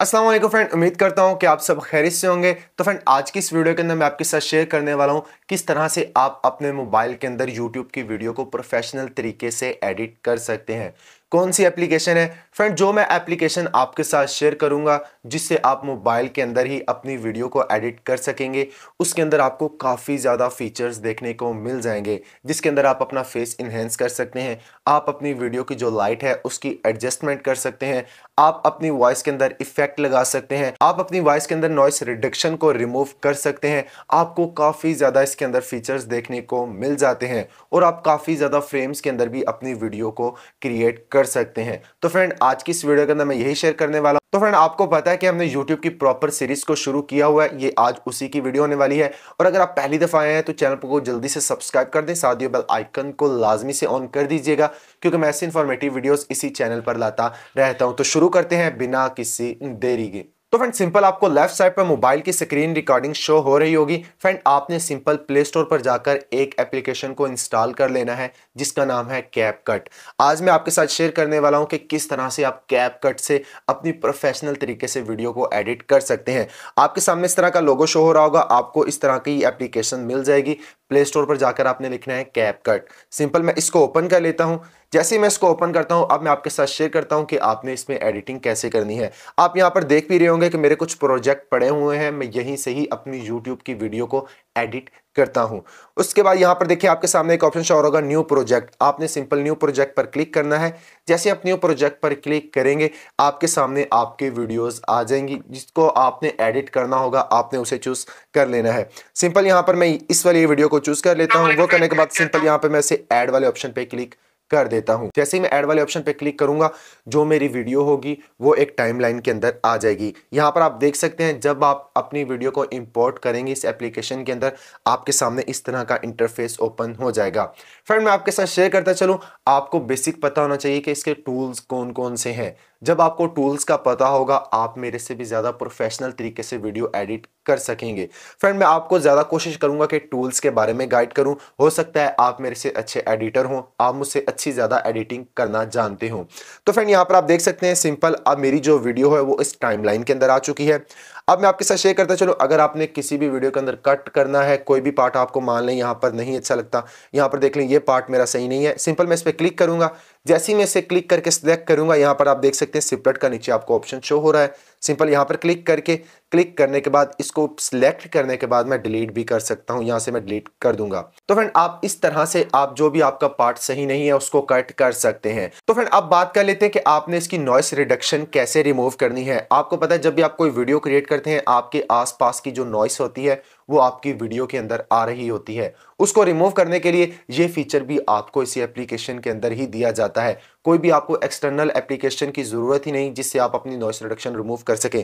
Aslam friend उम्मीद करता हूँ कि आप सब खैरित से होंगे तो फ्रेंड आज की इस वीडियो के अंदर मैं आपके साथ शेयर करने वाला हूँ किस तरह से आप अपने मोबाइल के अंदर यूट्यूब की वीडियो को प्रोफेशनल तरीके से एडिट कर सकते हैं कौन सी एप्लीकेशन है फ्रेंड जो मैं एप्लीकेशन आपके साथ शेयर करूंगा जिससे आप मोबाइल के अंदर ही अपनी वीडियो को एडिट कर सकेंगे उसके अंदर आपको काफ़ी ज़्यादा फीचर्स देखने को मिल जाएंगे जिसके अंदर आप अपना फेस इन्हेंस कर सकते हैं आप अपनी वीडियो की जो लाइट है उसकी एडजस्टमेंट कर सकते हैं आप अपनी वॉइस के अंदर इफेक्ट लगा सकते हैं आप अपनी वॉइस के अंदर नॉइस रिडक्शन को रिमूव कर सकते हैं आपको काफ़ी ज़्यादा इसके अंदर फीचर्स देखने को मिल जाते हैं और आप काफ़ी ज़्यादा फ्रेम्स के अंदर भी अपनी वीडियो को क्रिएट कर कर सकते हैं तो फ्रेंड आज की इस वीडियो के अंदर मैं यही शेयर करने वाला तो फ्रेंड आपको पता है कि हमने YouTube की प्रॉपर सीरीज को शुरू किया हुआ है ये आज उसी की वीडियो होने वाली है और अगर आप पहली दफ़ा आए हैं तो चैनल को जल्दी से सब्सक्राइब कर दें साथ ही बेल आइकन को लाजमी से ऑन कर दीजिएगा क्योंकि मैं ऐसी इन्फॉर्मेटिव वीडियोज इसी चैनल पर लाता रहता हूँ तो शुरू करते हैं बिना किसी देरी के तो फ्रेंड सिंपल आपको लेफ्ट साइड पर मोबाइल की स्क्रीन रिकॉर्डिंग शो हो रही होगी फ्रेंड आपने सिंपल प्ले स्टोर पर जाकर एक एप्लीकेशन को इंस्टॉल कर लेना है जिसका नाम है कैप कट आज मैं आपके साथ शेयर करने वाला हूं कि किस तरह से आप कैप कट से अपनी प्रोफेशनल तरीके से वीडियो को एडिट कर सकते हैं आपके सामने इस तरह का लोगो शो हो रहा होगा आपको इस तरह की एप्लीकेशन मिल जाएगी प्ले स्टोर पर जाकर आपने लिखना है कैप कट सिंपल मैं इसको ओपन कर लेता हूँ जैसे ही मैं इसको ओपन करता हूँ अब मैं आपके साथ शेयर करता हूँ कि आपने इसमें एडिटिंग कैसे करनी है आप यहाँ पर देख भी रहे होंगे कि मेरे कुछ प्रोजेक्ट पड़े हुए हैं मैं यहीं से ही अपनी यूट्यूब की वीडियो को एडिट करता हूं उसके बाद यहां पर देखिए आपके सामने एक ऑप्शन शोर होगा न्यू प्रोजेक्ट आपने सिंपल न्यू प्रोजेक्ट पर क्लिक करना है जैसे आप न्यू प्रोजेक्ट पर क्लिक करेंगे आपके सामने आपके वीडियोस आ जाएंगी जिसको आपने एडिट करना होगा आपने उसे चूज कर लेना है सिंपल यहां पर मैं इस वाली वीडियो को चूज कर लेता हूं वो करने के बाद सिंपल यहां पर मैं इसे एड वाले ऑप्शन पर क्लिक कर देता हूं जैसे ही मैं ऐड वाले ऑप्शन पे क्लिक करूंगा जो मेरी वीडियो होगी वो एक टाइमलाइन के अंदर आ जाएगी यहाँ पर आप देख सकते हैं जब आप अपनी वीडियो को इंपोर्ट करेंगे इस एप्लीकेशन के अंदर आपके सामने इस तरह का इंटरफेस ओपन हो जाएगा फ्रेंड मैं आपके साथ शेयर करता चलूँ आपको बेसिक पता होना चाहिए कि इसके टूल्स कौन कौन से हैं जब आपको टूल्स का पता होगा आप मेरे से भी ज़्यादा प्रोफेशनल तरीके से वीडियो एडिट कर सकेंगे फ्रेंड मैं आपको ज़्यादा कोशिश करूंगा कि टूल्स के बारे में गाइड करूं हो सकता है आप मेरे से अच्छे एडिटर हों आप मुझसे अच्छी ज़्यादा एडिटिंग करना जानते हो तो फ्रेंड यहाँ पर आप देख सकते हैं सिंपल अब मेरी जो वीडियो है वो इस टाइम के अंदर आ चुकी है अब मैं आपके साथ शेयर करता चलो अगर आपने किसी भी वीडियो के अंदर कट करना है कोई भी पार्ट आपको मान लें यहाँ पर नहीं अच्छा लगता यहाँ पर देख लें ये पार्ट मेरा सही नहीं है सिंपल मैं इस पर क्लिक करूँगा जैसे ही मैं इसे क्लिक करके सिलेक्ट करूंगा यहाँ पर आप देख सकते हैं सिपलेट का नीचे आपको ऑप्शन शो हो रहा है सिंपल यहाँ पर क्लिक करके क्लिक करने के बाद इसको सिलेक्ट करने के बाद मैं डिलीट भी कर सकता हूं यहाँ से मैं डिलीट कर दूंगा तो फ्रेंड आप इस तरह से आप जो भी आपका पार्ट सही नहीं है उसको कट कर सकते हैं तो फ्रेंड अब बात कर लेते हैं कि आपने इसकी नॉइस रिडक्शन कैसे रिमूव करनी है आपको पता है जब भी आप कोई वीडियो क्रिएट करते हैं आपके आस की जो नॉइस होती है वो आपकी वीडियो के अंदर आ रही होती है उसको रिमूव करने के लिए ये फीचर भी आपको इसी एप्लीकेशन के अंदर ही दिया जाता है कोई भी आपको एक्सटर्नल एप्लीकेशन की ज़रूरत ही नहीं जिससे आप अपनी नॉइस रिडक्शन रिमूव कर सकें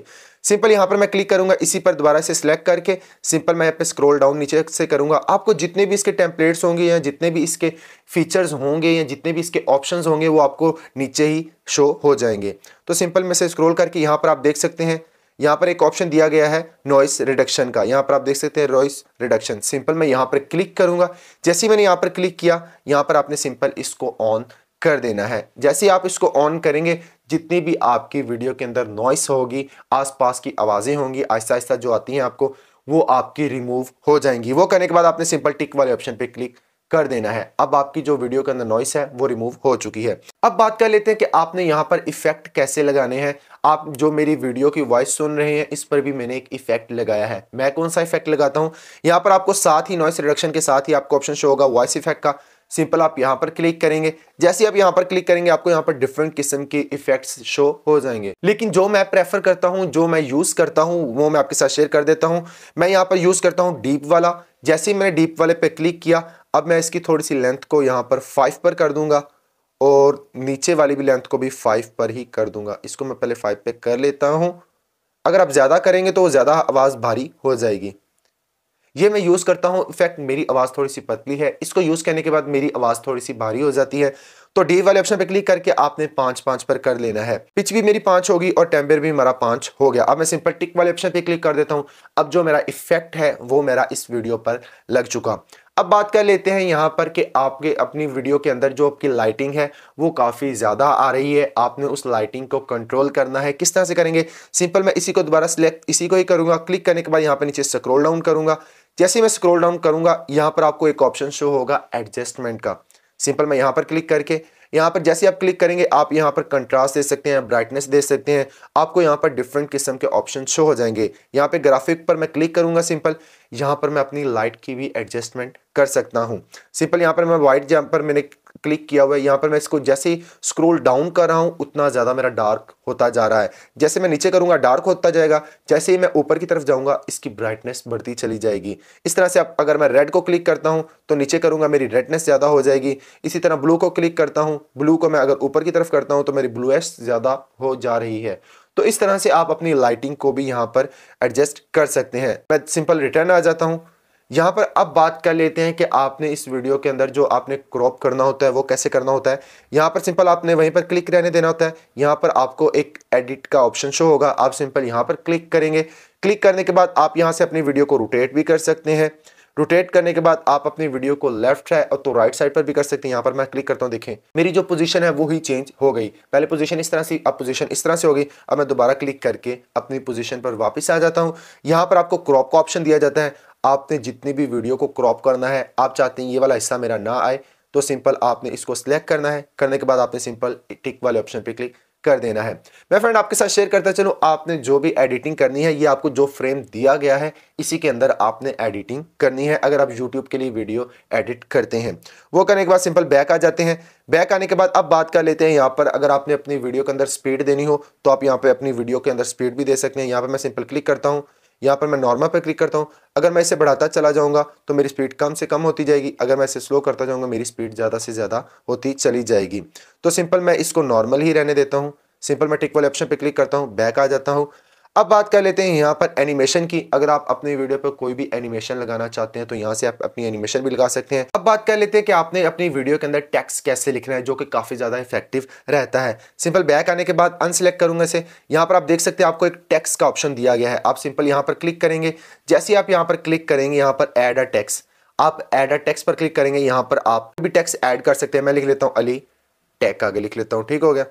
सिंपल यहाँ पर मैं क्लिक करूंगा इसी पर दोबारा से सिलेक्ट करके सिंपल मैं यहाँ पे स्क्रॉल डाउन नीचे से करूंगा आपको जितने भी इसके टेम्पलेट्स होंगे या जितने भी इसके फीचर्स होंगे या जितने भी इसके ऑप्शन होंगे वो आपको नीचे ही शो हो जाएंगे तो सिंपल मैं से स्क्रोल करके यहाँ पर आप देख सकते हैं यहाँ पर एक ऑप्शन दिया गया है नॉइस रिडक्शन का यहाँ पर आप देख सकते हैं नॉइस रिडक्शन सिंपल मैं यहाँ पर क्लिक करूंगा जैसे ही मैंने यहाँ पर क्लिक किया यहाँ पर आपने सिंपल इसको ऑन कर देना है जैसे ही आप इसको ऑन करेंगे जितनी भी आपकी वीडियो के अंदर नॉइस होगी आसपास की आवाज़ें होंगी आहिस्ता आहिस्ता जो आती हैं आपको वो आपकी रिमूव हो जाएंगी वो करने के बाद आपने सिंपल टिक वाले ऑप्शन पे क्लिक कर देना है अब आपकी जो वीडियो के अंदर नॉइस है वो रिमूव हो चुकी है अब बात कर लेते हैं कि आपने यहाँ पर इफेक्ट कैसे लगाने हैं आप जो मेरी वीडियो की वॉइस सुन रहे हैं इस पर भी मैंने एक इफेक्ट लगाया है मैं कौन सा इफेक्ट लगाता हूँ यहाँ पर आपको साथ ही नॉइस रिडक्शन के साथ ही आपको ऑप्शन शो होगा वॉइस इफेक्ट का सिंपल आप यहाँ पर क्लिक करेंगे जैसे आप यहां पर क्लिक करेंगे आपको यहां पर डिफरेंट किस्म के इफेक्ट्स शो हो जाएंगे लेकिन जो मैं प्रेफर करता हूँ जो मैं यूज़ करता हूँ वो मैं आपके साथ शेयर कर देता हूं मैं यहाँ पर यूज़ करता हूँ डीप वाला जैसे ही मैंने डीप वाले पे क्लिक किया अब मैं इसकी थोड़ी सी लेंथ को यहाँ पर फाइव पर कर दूंगा और नीचे वाली भी लेंथ को भी फाइव पर ही कर दूंगा इसको मैं पहले फाइव पे कर लेता हूँ अगर आप ज़्यादा करेंगे तो ज़्यादा आवाज़ भारी हो जाएगी ये मैं यूज़ करता हूँ इफेक्ट मेरी आवाज़ थोड़ी सी पतली है इसको यूज़ करने के बाद मेरी आवाज़ थोड़ी सी भारी हो जाती है तो डी वाले ऑप्शन पर क्लिक करके आपने पाँच पाँच पर कर लेना है पिच भी मेरी पाँच होगी और टेम्पर भी मेरा पाँच हो गया अब मैं सिंपल टिक वाले ऑप्शन पर क्लिक कर देता हूँ अब जो मेरा इफेक्ट है वो मेरा इस वीडियो पर लग चुका अब बात कर लेते हैं यहाँ पर कि आपके अपनी वीडियो के अंदर जो आपकी लाइटिंग है वो काफ़ी ज़्यादा आ रही है आपने उस लाइटिंग को कंट्रोल करना है किस तरह से करेंगे सिंपल मैं इसी को दोबारा सिलेक्ट इसी को ही करूँगा क्लिक करने के बाद यहाँ पर नीचे स्क्रोल डाउन करूँगा जैसे मैं स्क्रोल डाउन करूंगा यहां पर आपको एक ऑप्शन शो होगा एडजस्टमेंट का सिंपल मैं यहां पर क्लिक करके यहां पर जैसे आप क्लिक करेंगे आप यहाँ पर कंट्रास्ट दे सकते हैं ब्राइटनेस दे सकते हैं आपको यहां पर डिफरेंट किस्म के ऑप्शन शो हो जाएंगे यहां पे ग्राफिक पर मैं क्लिक करूंगा सिंपल यहां पर मैं अपनी लाइट की भी एडजस्टमेंट कर सकता हूं सिंपल यहां पर मैं वाइट जहां पर मैंने क्लिक किया हुआ है यहाँ पर मैं इसको जैसे ही स्क्रोल डाउन कर रहा हूँ उतना ज़्यादा मेरा डार्क होता जा रहा है जैसे मैं नीचे करूँगा डार्क होता जाएगा जैसे ही मैं ऊपर की तरफ जाऊँगा इसकी ब्राइटनेस बढ़ती चली जाएगी इस तरह से आप अगर मैं रेड को क्लिक करता हूँ तो नीचे करूँगा मेरी रेडनेस ज़्यादा हो जाएगी इसी तरह ब्लू को क्लिक करता हूँ ब्लू को मैं अगर ऊपर की तरफ करता हूँ तो मेरी ब्लूएस ज़्यादा हो जा रही है तो इस तरह से आप अपनी लाइटिंग को भी यहाँ पर एडजस्ट कर सकते हैं मैं सिंपल रिटर्न आ जाता हूँ यहाँ पर अब बात कर लेते हैं कि आपने इस वीडियो के अंदर जो आपने क्रॉप करना होता है वो कैसे करना होता है यहाँ पर सिंपल आपने वहीं पर क्लिक रहने देना होता है यहाँ पर आपको एक एडिट का ऑप्शन शो होगा आप सिंपल यहाँ पर क्लिक करेंगे क्लिक करने के बाद आप यहाँ से अपनी वीडियो को रोटेट भी कर सकते हैं रोटेट करने के बाद आप अपनी वीडियो को लेफ्ट है और तो राइट साइड पर भी कर सकते हैं यहाँ पर मैं क्लिक करता हूँ देखें मेरी जो पोजीशन है वो ही चेंज हो गई पहले पोजीशन इस तरह से अब पोजीशन इस तरह से हो गई अब मैं दोबारा क्लिक करके अपनी पोजीशन पर वापस आ जाता हूँ यहाँ पर आपको क्रॉप का ऑप्शन दिया जाता है आपने जितनी भी वीडियो को क्रॉप करना है आप चाहते हैं ये वाला हिस्सा मेरा ना आए तो सिंपल आपने इसको सिलेक्ट करना है करने के बाद आपने सिंपल टिक वाले ऑप्शन पे क्लिक कर देना है मैं फ्रेंड आपके साथ शेयर करता चलूँ आपने जो भी एडिटिंग करनी है ये आपको जो फ्रेम दिया गया है इसी के अंदर आपने एडिटिंग करनी है अगर आप यूट्यूब के लिए वीडियो एडिट करते हैं वो करने के बाद सिंपल बैक आ जाते हैं बैक आने के बाद अब बात कर लेते हैं यहाँ पर अगर आपने अपनी वीडियो के अंदर स्पीड देनी हो तो आप यहाँ पर अपनी वीडियो के अंदर स्पीड भी दे सकते हैं यहाँ पर मैं सिंपल क्लिक करता हूँ यहाँ पर मैं नॉर्मल पर क्लिक करता हूँ अगर मैं इसे बढ़ाता चला जाऊँगा तो मेरी स्पीड कम से कम होती जाएगी अगर मैं इसे स्लो करता जाऊँगा मेरी स्पीड ज़्यादा से ज़्यादा होती चली जाएगी तो सिंपल मैं इसको नॉर्मल ही रहने देता हूँ सिंपल मैं टिक वाले ऑप्शन पे क्लिक करता हूँ बैक आ जाता हूँ अब बात कर लेते हैं यहाँ पर एनिमेशन की अगर आप अपने वीडियो पर कोई भी एनिमेशन लगाना चाहते हैं तो यहाँ से आप अपनी एनिमेशन भी लगा सकते हैं अब बात कर लेते हैं कि आपने अपनी वीडियो के अंदर टैक्स कैसे लिखना है जो कि काफ़ी ज़्यादा इफेक्टिव रहता है सिंपल बैक आने के बाद अनसेलेक्ट करूंगा इसे यहाँ पर आप देख सकते हैं आपको एक टैक्स का ऑप्शन दिया गया है आप सिंपल यहाँ पर क्लिक करेंगे जैसे आप यहाँ पर क्लिक करेंगे यहाँ पर एड अ टैक्स आप एड अ टैक्स पर क्लिक करेंगे यहाँ पर आप भी टैक्स ऐड कर सकते हैं मैं लिख लेता हूँ अली टैक आगे लिख लेता हूँ ठीक हो गया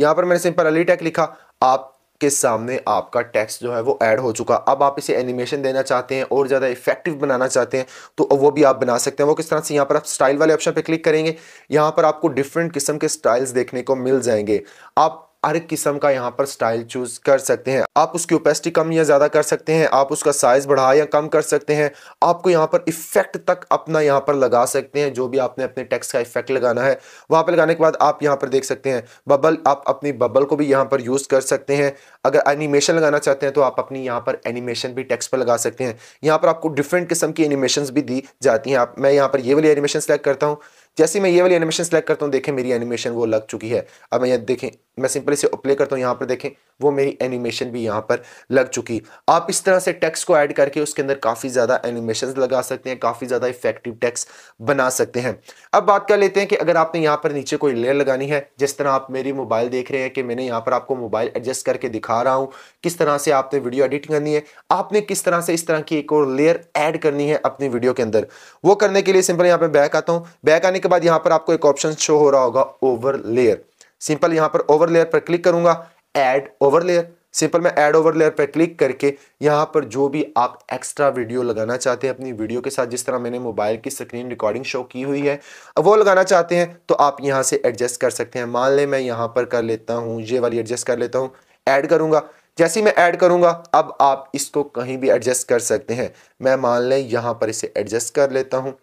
यहाँ पर मैंने सिंपल अली टैक लिखा आप के सामने आपका टेक्स्ट जो है वो ऐड हो चुका अब आप इसे एनिमेशन देना चाहते हैं और ज़्यादा इफेक्टिव बनाना चाहते हैं तो वो भी आप बना सकते हैं वो किस तरह से यहाँ पर आप स्टाइल वाले ऑप्शन पर क्लिक करेंगे यहाँ पर आपको डिफरेंट किस्म के स्टाइल्स देखने को मिल जाएंगे आप हर किस्म का यहाँ पर स्टाइल चूज कर सकते हैं आप उसकी ओपेसिटी कम या ज़्यादा कर सकते हैं आप उसका साइज़ बढ़ा या कम कर सकते हैं आपको यहाँ पर इफेक्ट तक अपना यहाँ पर लगा सकते हैं जो भी आपने अपने टेक्स्ट का इफेक्ट लगाना है वहां पर लगाने के बाद आप यहाँ पर देख सकते हैं बबल आप अपनी बबल को भी यहाँ पर यूज़ कर सकते हैं अगर एनिमेशन लगाना चाहते हैं तो आप अपनी यहाँ पर एनिमेशन भी टेक्स पर लगा सकते हैं यहाँ पर आपको डिफरेंट किस्म की एनिमेशन भी दी जाती है आप मैं यहाँ पर ये वाली एनिमेशन सेलेक्ट करता हूँ जैसे मैं ये वाली एनिमेशन सेलेक्ट करता हूँ देखें मेरी एनिमेशन वो लग चुकी है अब मैं ये देखें मैं सिंपली से प्ले करता हूँ यहाँ पर देखें वो मेरी एनिमेशन भी यहाँ पर लग चुकी आप इस तरह से टेक्स को ऐड करके उसके अंदर काफ़ी ज़्यादा एनिमेशन लगा सकते हैं काफ़ी ज़्यादा इफेक्टिव टेक्स बना सकते हैं अब बात कर लेते हैं कि अगर आपने यहाँ पर नीचे कोई लेयर लगानी है जिस तरह आप मेरी मोबाइल देख रहे हैं कि मैंने यहाँ पर आपको मोबाइल एडजस्ट करके दिखा रहा हूँ किस तरह से आपने वीडियो एडिट करनी है आपने किस तरह से इस तरह की एक और लेयर ऐड करनी है अपनी वीडियो के अंदर वो करने के लिए सिंपल यहाँ पर बैक आता हूँ बैक आने के बाद यहाँ पर आपको एक ऑप्शन शो हो रहा होगा ओवर लेयर सिंपल यहाँ पर ओवर लेयर पर क्लिक करूंगा एड ओवर लेयर सिंपल मैं ऐड ओवर लेयर पर क्लिक करके यहाँ पर जो भी आप एक्स्ट्रा वीडियो लगाना चाहते हैं अपनी वीडियो के साथ जिस तरह मैंने मोबाइल की स्क्रीन रिकॉर्डिंग शो की हुई है वो लगाना चाहते हैं तो आप यहाँ से एडजस्ट कर सकते हैं मान लें मैं यहाँ पर कर लेता हूँ ये वाली एडजस्ट कर लेता हूँ ऐड करूँगा जैसे ही मैं ऐड करूँगा अब आप इसको कहीं भी एडजस्ट कर सकते हैं मैं मान लें यहाँ पर इसे एडजस्ट कर लेता हूँ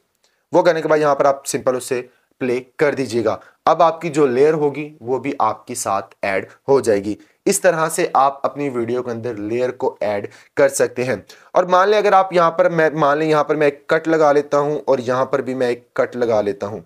वो करने के बाद यहाँ पर आप सिंपल उसे प्ले कर दीजिएगा अब आपकी जो लेयर होगी वो भी आपके साथ ऐड हो जाएगी इस तरह से आप अपनी वीडियो के अंदर लेयर को ऐड कर सकते हैं और मान लें अगर आप यहाँ पर मैं मान लें यहाँ पर मैं एक कट लगा लेता हूँ और यहाँ पर भी मैं एक कट लगा लेता हूँ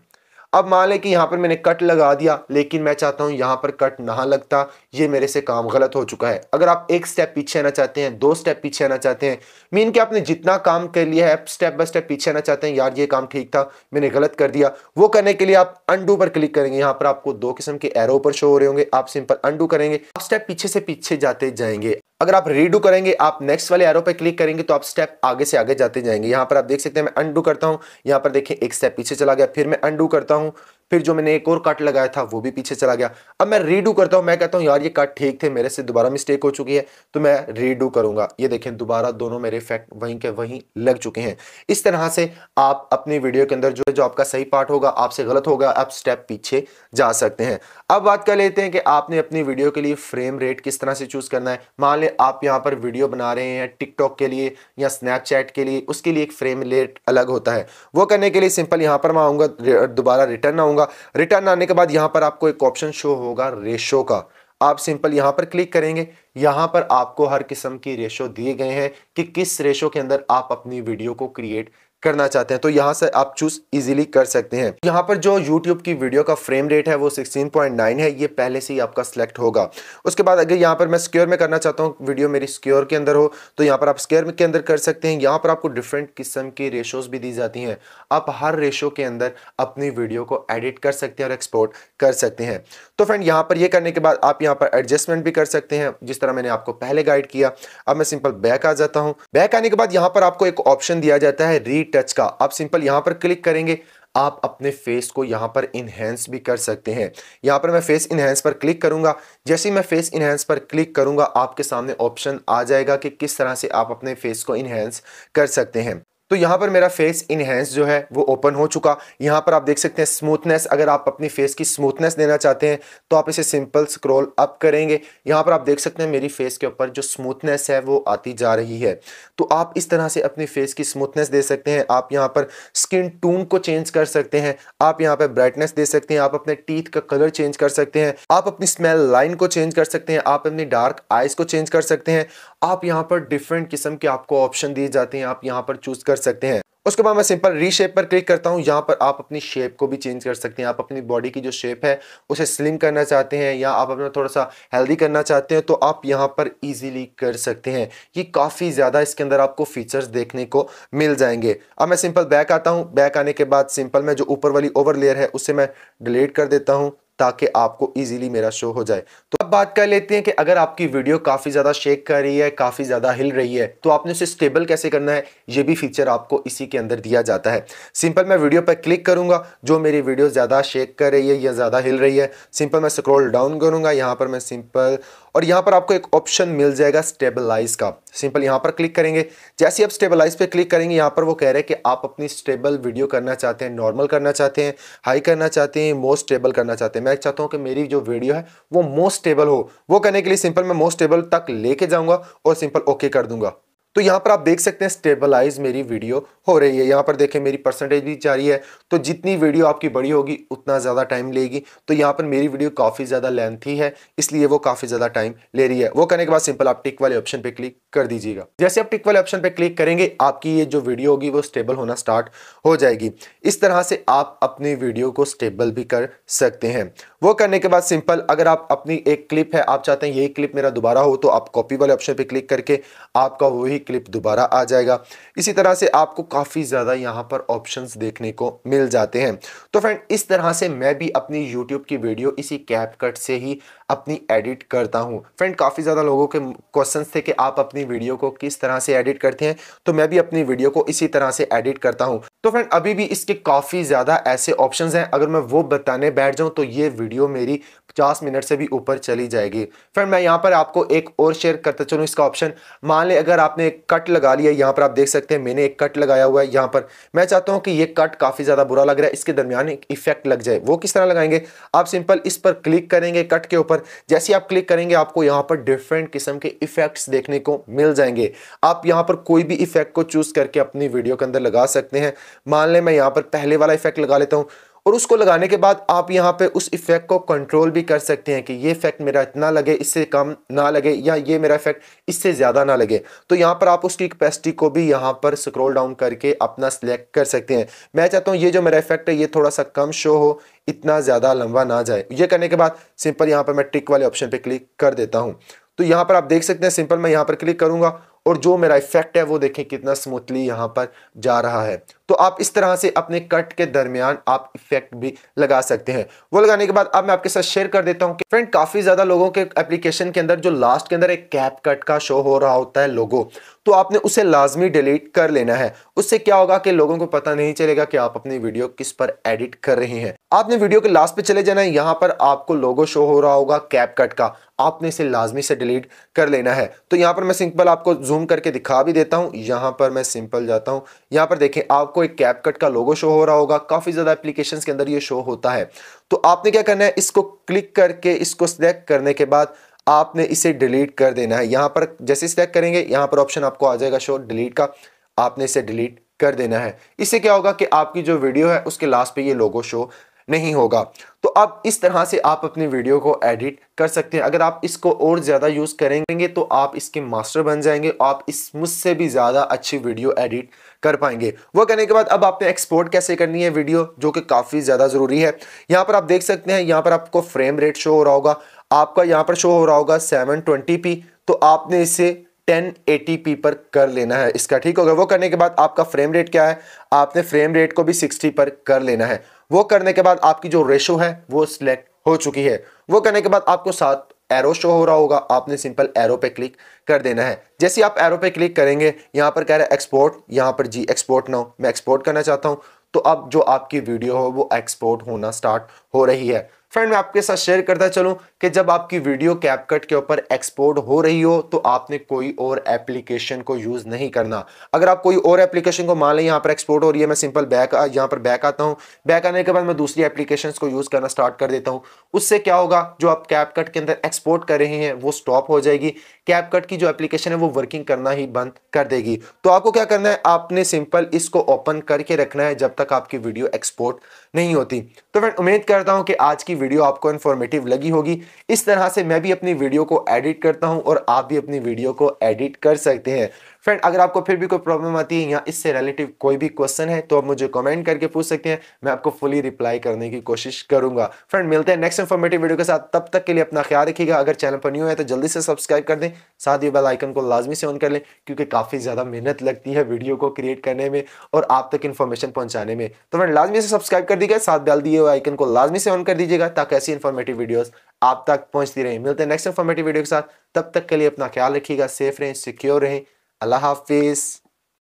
अब मान लें कि यहाँ पर मैंने कट लगा दिया लेकिन मैं चाहता हूँ यहाँ पर कट ना लगता ये मेरे से काम गलत हो चुका है अगर आप एक स्टेप पीछे आना चाहते हैं दो स्टेप पीछे आना चाहते हैं मीन कि आपने जितना काम कर लिया है स्टेप बाय स्टेप पीछे आना चाहते हैं यार ये काम ठीक था मैंने गलत कर दिया वो करने के लिए आप अंडू पर क्लिक करेंगे यहाँ पर आपको दो किस्म के एरो पर शो हो रहे होंगे आप सिंपल अंडू करेंगे आप स्टेप पीछे से पीछे जाते जाएंगे अगर आप रीडू करेंगे आप नेक्स्ट वाले एरो पर क्लिक करेंगे तो आप स्टेप आगे से आगे जाते जाएंगे यहाँ पर आप देख सकते हैं मैं अंडू करता हूं यहाँ पर देखें एक स्टेप पीछे चला गया फिर मैं अंडू करता हूँ फिर जो मैंने एक और कट लगाया था वो भी पीछे चला गया अब मैं रीडू करता हूँ मैं कहता हूँ यार ये कट ठीक थे मेरे से दोबारा मिस्टेक हो चुकी है तो मैं रीडू करूंगा ये देखें दोबारा दोनों मेरे इफेक्ट वहीं के वहीं लग चुके हैं इस तरह से आप अपनी वीडियो के अंदर जो है जो आपका सही पार्ट होगा आपसे गलत होगा आप स्टेप पीछे जा सकते हैं अब बात कर लेते हैं कि आपने अपनी वीडियो के लिए फ्रेम रेट किस तरह से चूज़ करना है मान लें आप यहाँ पर वीडियो बना रहे हैं टिकटॉक के लिए या स्नैपचैट के लिए उसके लिए एक फ्रेम रेट अलग होता है वो करने के लिए सिंपल यहाँ पर मैं आऊँगा दोबारा रिटर्न आऊँगा रिटर्न आने के बाद यहाँ पर आपको एक ऑप्शन शो हो होगा रेशो का आप सिंपल यहां पर क्लिक करेंगे यहां पर आपको हर किस्म की रेशो दिए गए हैं कि किस रेशो के अंदर आप अपनी वीडियो को क्रिएट करना चाहते हैं तो यहाँ से आप चूज इजीली कर सकते हैं यहाँ पर जो YouTube की वीडियो का फ्रेम रेट है वो 16.9 है ये पहले से ही आपका सिलेक्ट होगा उसके बाद अगर यहाँ पर मैं स्क्योर में करना चाहता हूँ वीडियो मेरी स्क्योर के अंदर हो तो यहाँ पर आप स्क्योर के अंदर कर सकते हैं यहाँ पर आपको डिफरेंट किस्म की रेशोज भी दी जाती हैं आप हर रेशो के अंदर अपनी वीडियो को एडिट कर सकते हैं और एक्सपोर्ट कर सकते हैं तो फ्रेंड यहाँ पर ये करने के बाद आप यहाँ पर एडजस्टमेंट भी कर सकते हैं जिस तरह मैंने आपको पहले गाइड किया अब मैं सिंपल बैक आ जाता हूँ बैक आने के बाद यहाँ पर आपको एक ऑप्शन दिया जाता है रीड टच का आप सिंपल यहां पर क्लिक करेंगे आप अपने फेस को यहां पर इनहेंस भी कर सकते हैं यहां पर मैं फेस इनहेंस पर क्लिक करूंगा जैसे ही मैं फेस इनहेंस पर क्लिक करूंगा आपके सामने ऑप्शन आ जाएगा कि किस तरह से आप अपने फेस को इनहेंस कर सकते हैं तो यहाँ पर मेरा फेस इनहेंस जो है वो ओपन हो चुका यहाँ पर आप देख सकते हैं स्मूथनेस अगर आप अपनी फेस की स्मूथनेस देना चाहते हैं तो आप इसे सिंपल स्क्रॉल अप करेंगे यहाँ पर आप देख सकते हैं मेरी फेस के ऊपर जो स्मूथनेस है वो आती जा रही है तो आप इस तरह से अपनी फेस की स्मूथनेस दे सकते हैं आप यहाँ पर स्किन टून को चेंज कर सकते हैं आप यहाँ पर ब्राइटनेस दे सकते हैं आप अपने टीथ का कलर चेंज कर सकते हैं आप अपनी स्मेल लाइन को चेंज कर सकते हैं आप अपनी डार्क आइज को चेंज कर सकते हैं आप यहाँ पर डिफरेंट किस्म के आपको ऑप्शन दिए जाते हैं आप यहाँ पर चूज कर सकते हैं उसके बाद मैं सिंपल रीशेप पर क्लिक करता हूँ यहाँ पर आप अपनी शेप को भी चेंज कर सकते हैं आप अपनी बॉडी की जो शेप है उसे स्लिम करना चाहते हैं या आप अपना थोड़ा सा हेल्दी करना चाहते हैं तो आप यहाँ पर इजीली कर सकते हैं ये काफ़ी ज़्यादा इसके अंदर आपको फीचर्स देखने को मिल जाएंगे अब मैं सिंपल बैक आता हूँ बैक आने के बाद सिंपल मैं जो ऊपर वाली ओवर लेयर है उसे मैं डिलीट कर देता हूँ ताकि आपको ईजिली मेरा शो हो जाए तो अब बात कर लेते हैं कि अगर आपकी वीडियो काफ़ी ज़्यादा शेक कर रही है काफ़ी ज़्यादा हिल रही है तो आपने उसे स्टेबल कैसे करना है ये भी फीचर आपको इसी के अंदर दिया जाता है सिंपल मैं वीडियो पर क्लिक करूँगा जो मेरी वीडियो ज़्यादा शेक कर रही है या ज़्यादा हिल रही है सिंपल मैं स्क्रोल डाउन करूँगा यहाँ पर मैं सिंपल और यहाँ पर आपको एक ऑप्शन मिल जाएगा स्टेबलाइज का सिंपल यहाँ पर क्लिक करेंगे जैसे आप स्टेबलाइज पे क्लिक करेंगे यहाँ पर वो कह रहे हैं कि आप अपनी स्टेबल वीडियो करना चाहते हैं नॉर्मल करना चाहते हैं हाई करना चाहते हैं मोस्ट स्टेबल करना चाहते हैं मैं चाहता हूँ कि मेरी जो वीडियो है वो मोस्ट स्टेबल हो वो करने के लिए सिंपल मैं मोस्ट स्टेबल तक लेके जाऊंगा और सिंपल ओके कर दूंगा तो यहाँ पर आप देख सकते हैं स्टेबलाइज मेरी वीडियो हो रही है यहाँ पर देखें मेरी परसेंटेज भी जा रही है तो जितनी वीडियो आपकी बड़ी होगी उतना ज़्यादा टाइम लेगी तो यहाँ पर मेरी वीडियो काफ़ी ज़्यादा लेंथी है इसलिए वो काफ़ी ज़्यादा टाइम ले रही है वो करने के बाद सिंपल आप टिक वाले ऑप्शन पर क्लिक कर दीजिएगा जैसे आप टिक वाले ऑप्शन पर क्लिक करेंगे आपकी ये जो वीडियो होगी वो स्टेबल होना स्टार्ट हो जाएगी इस तरह से आप अपनी वीडियो को स्टेबल भी कर सकते हैं वो करने के बाद सिंपल अगर आप अपनी एक क्लिप है आप चाहते हैं यही क्लिप मेरा दोबारा हो तो आप कॉपी वाले ऑप्शन पर क्लिक करके आपका वही क्लिप दोबारा आ जाएगा इसी तरह से आपको काफ़ी ज़्यादा यहाँ पर ऑप्शंस देखने को मिल जाते हैं तो फ्रेंड इस तरह से मैं भी अपनी यूट्यूब की वीडियो इसी कैप कट से ही अपनी एडिट करता हूँ फ्रेंड काफ़ी ज़्यादा लोगों के क्वेश्चन थे कि आप अपनी वीडियो को किस तरह से एडिट करते हैं तो मैं भी अपनी वीडियो को इसी तरह से एडिट करता हूँ तो फ्रेंड अभी भी इसके काफ़ी ज़्यादा ऐसे ऑप्शन हैं अगर मैं वो बताने बैठ जाऊँ तो ये वीडियो मेरी 50 मिनट से भी ऊपर चली जाएगी फ्रेंड मैं यहाँ पर आपको एक और शेयर करता चलूँ इसका ऑप्शन मान लें अगर आपने एक कट लगा लिया यहाँ पर आप देख सकते हैं मैंने एक कट लगाया हुआ है यहाँ पर मैं चाहता हूँ कि ये कट काफ़ी ज़्यादा बुरा लग रहा है इसके दरमियान एक इफेक्ट लग जाए वो किस तरह लगाएंगे आप सिंपल इस पर क्लिक करेंगे कट के ऊपर पर जैसे आप क्लिक करेंगे आपको यहाँ पर डिफरेंट किस्म के इफेक्ट्स देखने को मिल जाएंगे आप यहाँ पर कोई भी इफेक्ट को चूज करके अपनी वीडियो के अंदर लगा सकते हैं मान लें मैं यहाँ पर पहले वाला इफेक्ट लगा लेता हूँ और उसको लगाने के बाद आप यहाँ पे उस इफ़ेक्ट को कंट्रोल भी कर सकते हैं कि ये इफ़ेक्ट मेरा इतना लगे इससे कम ना लगे या ये मेरा इफ़ेक्ट इससे ज़्यादा ना लगे तो यहाँ पर आप उसकी कैपेसिटी को भी यहाँ पर स्क्रोल डाउन करके अपना सिलेक्ट कर सकते हैं मैं चाहता हूँ ये जो मेरा इफ़ेक्ट है ये थोड़ा सा कम शो हो इतना ज़्यादा लंबा ना जाए ये करने के बाद सिंपल यहाँ पर मैं टिक वाले ऑप्शन पर क्लिक कर देता हूँ तो यहाँ पर आप देख सकते हैं सिंपल मैं यहाँ पर क्लिक करूँगा और जो मेरा इफेक्ट है वो देखें कितना स्मूथली यहाँ पर जा रहा है तो आप इस तरह से अपने कट के दरमियान आप इफेक्ट भी लगा सकते हैं वो लगाने के बाद अब मैं आपके साथ शेयर कर देता हूँ कि फ्रेंड काफ़ी ज़्यादा लोगों के एप्लीकेशन के अंदर जो लास्ट के अंदर एक कैप कट का शो हो रहा होता है लोगो तो आपने उसे लाजमी डिलीट कर लेना है उससे क्या होगा कि लोगों को पता नहीं चलेगा कि आप अपनी वीडियो किस पर एडिट कर रहे हैं आपने वीडियो के लास्ट पे चले जाना है यहाँ पर आपको लोगो शो हो रहा होगा कैप कट का आपने इसे लाजमी से डिलीट कर लेना है तो यहाँ पर मैं सिंपल आपको जूम करके दिखा भी देता हूँ यहाँ पर मैं सिंपल जाता हूँ यहाँ पर देखें आपको एक कैप कट का लोगो शो हो रहा होगा काफ़ी ज़्यादा एप्लीकेशन के अंदर ये शो होता है तो आपने क्या करना है इसको क्लिक करके इसको सिलेक्ट करने के बाद आपने इसे डिलीट कर देना है यहाँ पर जैसे सिलेक्ट करेंगे यहाँ पर ऑप्शन आपको आ जाएगा शो डिलीट का आपने इसे डिलीट कर देना है इससे क्या होगा कि आपकी जो वीडियो है उसके लास्ट पे ये लोगो शो नहीं होगा तो अब इस तरह से आप अपने वीडियो को एडिट कर सकते हैं अगर आप इसको और ज़्यादा यूज़ करेंगे तो आप इसके मास्टर बन जाएंगे आप इस मुझसे भी ज़्यादा अच्छी वीडियो एडिट कर पाएंगे वो करने के बाद अब आपने एक्सपोर्ट कैसे करनी है वीडियो जो कि काफ़ी ज़्यादा ज़रूरी है यहाँ पर आप देख सकते हैं यहाँ पर आपको फ्रेम रेट शो हो रहा होगा आपका यहाँ पर शो हो रहा होगा सेवन तो आपने इसे 1080p पर कर लेना है इसका ठीक होगा वो करने के बाद आपका फ्रेम रेट क्या है आपने फ्रेम रेट को भी 60 पर कर लेना है वो करने के बाद आपकी जो रेशो है वो सिलेक्ट हो चुकी है वो करने के बाद आपको साथ एरो शो हो रहा होगा आपने सिंपल एरो पे क्लिक कर देना है जैसे आप एरो पे क्लिक करेंगे यहाँ पर कह रहे हैं एक्सपोर्ट यहाँ पर जी एक्सपोर्ट ना हो मैं एक्सपोर्ट करना चाहता हूँ तो अब जो आपकी वीडियो हो वो एक्सपोर्ट होना स्टार्ट हो रही है फ्रेंड मैं आपके साथ शेयर करता चलूं कि जब आपकी वीडियो कैपकट के ऊपर एक्सपोर्ट हो रही हो तो आपने कोई और एप्लीकेशन को यूज़ नहीं करना अगर आप कोई और एप्लीकेशन को मान लें यहाँ पर एक्सपोर्ट हो रही है मैं सिंपल बैक यहाँ पर बैक आता हूँ बैक आने के बाद मैं दूसरी एप्लीकेशन को यूज़ करना स्टार्ट कर देता हूँ उससे क्या होगा जो आप कैपकट के अंदर एक्सपोर्ट कर रहे हैं वो स्टॉप हो जाएगी कैप कट की जो एप्लीकेशन है वो वर्किंग करना ही बंद कर देगी तो आपको क्या करना है आपने सिंपल इसको ओपन करके रखना है जब तक आपकी वीडियो एक्सपोर्ट नहीं होती तो फ्रेंड उम्मीद करता हूं कि आज की वीडियो आपको इन्फॉर्मेटिव लगी होगी इस तरह से मैं भी अपनी वीडियो को एडिट करता हूँ और आप भी अपनी वीडियो को एडिट कर सकते हैं फ्रेंड अगर आपको फिर भी कोई प्रॉब्लम आती है या इससे रिलेटिव कोई भी क्वेश्चन है तो आप मुझे कमेंट करके पूछ सकते हैं मैं आपको फुली रिप्लाई करने की कोशिश करूंगा फ्रेंड मिलते हैं नेक्स्ट इन्फॉर्मेटिव वीडियो के साथ तब तक के लिए अपना ख्याल रखिएगा अगर चैनल पर न्यू है तो जल्दी से सब्सक्राइब कर दें साथ ही बेलाइकन आइकन को लाजमी से ऑन कर लें क्योंकि काफ़ी ज़्यादा मेहनत लगती है वीडियो को क्रिएट करने में और आप तक इन्फॉर्मेशन पहुंचाने में तो फ्रेंड लाजमी से सब्सक्राइब कर दीजिएगा साथ बेल दिए हुए आइकन को लाजमी से ऑन कर दीजिएगा ताकि ऐसी इन्फॉर्मेटिव वीडियोज आप तक पहुंचती रहें मिलते हैं नेक्स्ट इन्फॉर्मेटिव वीडियो के साथ तब तक के लिए अपना ख्याल रखिएगा सेफ रहें सिक्योर रहें अल्लाह हाफिज़